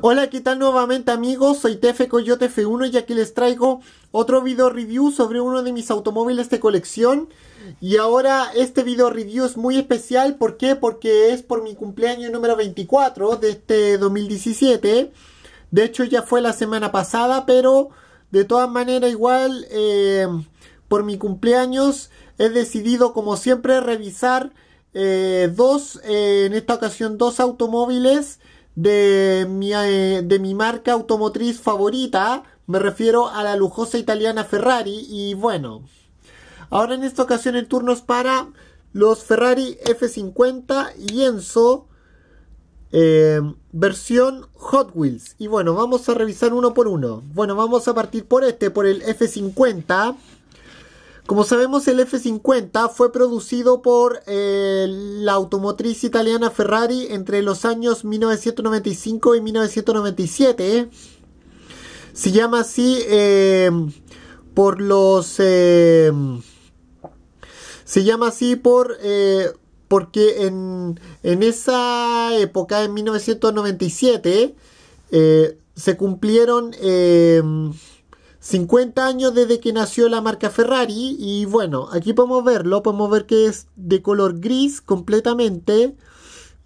Hola, ¿qué tal nuevamente amigos? Soy Tefe Coyote F1 y aquí les traigo otro video review sobre uno de mis automóviles de colección. Y ahora este video review es muy especial, ¿por qué? Porque es por mi cumpleaños número 24 de este 2017. De hecho ya fue la semana pasada, pero de todas maneras igual eh, por mi cumpleaños he decidido como siempre revisar eh, dos, eh, en esta ocasión dos automóviles de mi, eh, de mi marca automotriz favorita, me refiero a la lujosa italiana Ferrari y bueno. Ahora en esta ocasión el turno es para los Ferrari F50 y Enzo eh, versión Hot Wheels. Y bueno, vamos a revisar uno por uno. Bueno, vamos a partir por este, por el F50. Como sabemos, el F50 fue producido por eh, la automotriz italiana Ferrari entre los años 1995 y 1997. ¿eh? Eh, se llama así por los... se llama así por... porque en, en, esa época, en 1997, se cumplieron 50 años desde que nació la marca Ferrari y bueno, aquí podemos verlo, podemos ver que es de color gris completamente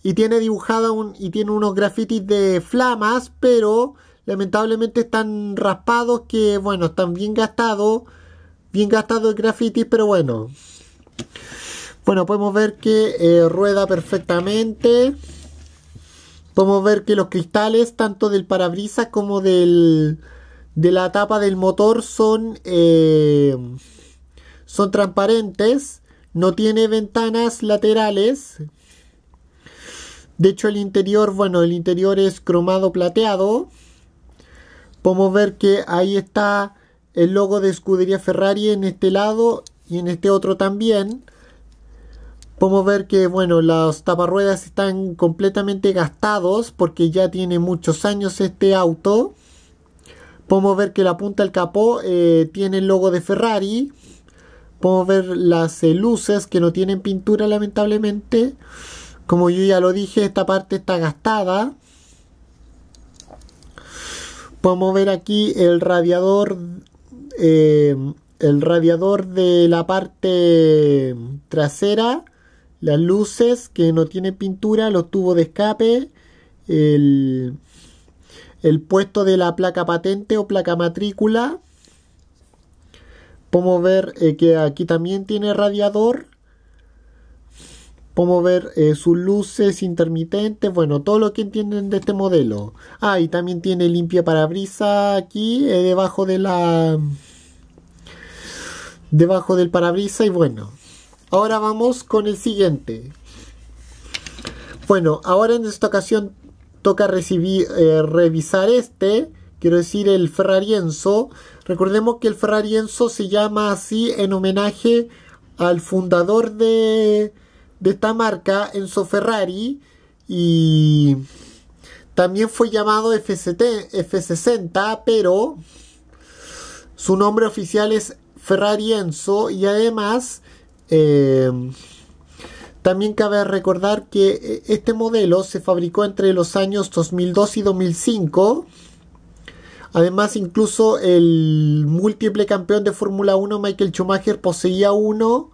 y tiene dibujada un, y tiene unos grafitis de flamas, pero lamentablemente están raspados que bueno, están bien gastados, bien gastados el grafitis, pero bueno. Bueno, podemos ver que eh, rueda perfectamente. Podemos ver que los cristales, tanto del parabrisas como del, de la tapa del motor son, eh, son transparentes, no tiene ventanas laterales. De hecho el interior, bueno, el interior es cromado plateado. Podemos ver que ahí está el logo de escudería Ferrari en este lado y en este otro también. Podemos ver que bueno, las taparruedas están completamente gastados porque ya tiene muchos años este auto. Podemos ver que la punta del capó eh, tiene el logo de Ferrari. Podemos ver las eh, luces que no tienen pintura lamentablemente. Como yo ya lo dije, esta parte está gastada. Podemos ver aquí el radiador. Eh, el radiador de la parte trasera. Las luces que no tienen pintura. Los tubos de escape. El, el puesto de la placa patente o placa matrícula. Podemos ver eh, que aquí también tiene radiador. Podemos ver eh, sus luces intermitentes, bueno, todo lo que entienden de este modelo. Ah, y también tiene limpia parabrisa aquí, eh, debajo de la... Debajo del parabrisa y bueno. Ahora vamos con el siguiente. Bueno, ahora en esta ocasión toca eh, revisar este, quiero decir el Enzo Recordemos que el Enzo se llama así en homenaje al fundador de, esta marca, Enzo Ferrari, y también fue llamado f F60, pero su nombre oficial es Ferrari Enzo y además... Eh, también cabe recordar que eh, este modelo se fabricó entre los años 2002 y 2005. Además, incluso el múltiple campeón de Fórmula 1, Michael Schumacher, poseía uno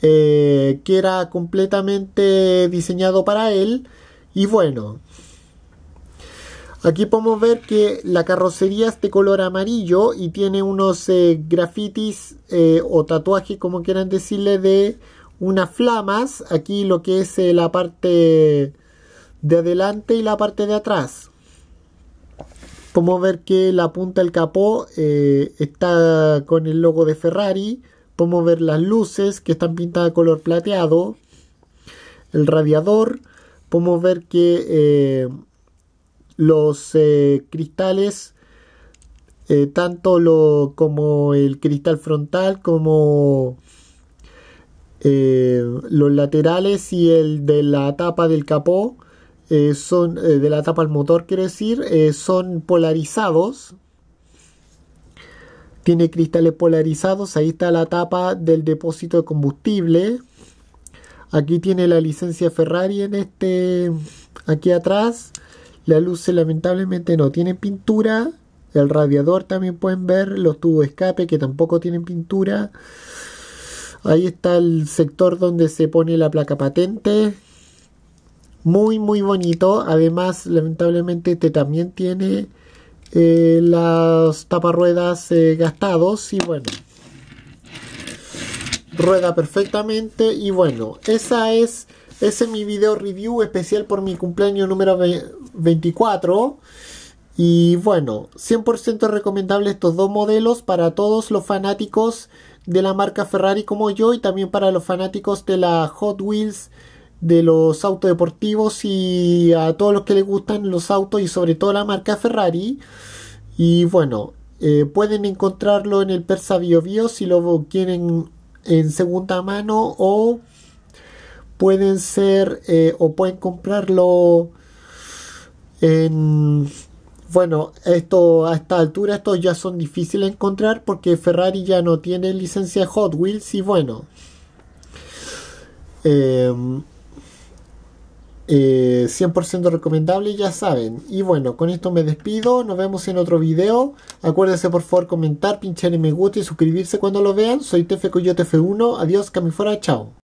eh, que era completamente diseñado para él. Y bueno, aquí podemos ver que la carrocería es de color amarillo y tiene unos eh, grafitis o tatuajes, como quieran decirle, de unas flamas, aquí lo que es eh, la parte de adelante y la parte de atrás. Podemos ver que la punta del capó eh, está con el logo de Ferrari. Podemos ver las luces que están pintadas de color plateado. El radiador. Podemos ver que eh, los cristales, tanto lo, como el cristal frontal como eh, los laterales y el de la tapa del capó eh, son eh, de la tapa del motor quiero decir son polarizados tiene cristales polarizados ahí está la tapa del depósito de combustible aquí tiene la licencia Ferrari en este aquí atrás la luz lamentablemente no tiene pintura el radiador también pueden ver los tubos de escape que tampoco tienen pintura Ahí está el sector donde se pone la placa patente. Muy, muy bonito. Además, lamentablemente, este también tiene eh, las taparruedas eh, gastados. Y bueno, rueda perfectamente. Y bueno, esa es, ese es mi video review especial por mi cumpleaños número 24. Y bueno, 100% recomendable estos dos modelos para todos los fanáticos de la marca Ferrari como yo y también para los fanáticos de la Hot Wheels, de los autos deportivos y a todos los que les gustan los autos y sobre todo la marca Ferrari. Y bueno, eh, pueden encontrarlo en el Persa Bio, si lo quieren en segunda mano o pueden ser eh, o pueden comprarlo en bueno, esto a esta altura estos ya son difíciles de encontrar porque Ferrari ya no tiene licencia de Hot Wheels y bueno. 100% em, eh, recomendable, ya saben. Y bueno, con esto me despido. Nos vemos en otro video. Acuérdense por favor comentar, pinchar en me gusta y suscribirse cuando lo vean. Soy Tefe Coyote F1. Adiós, fuera chao.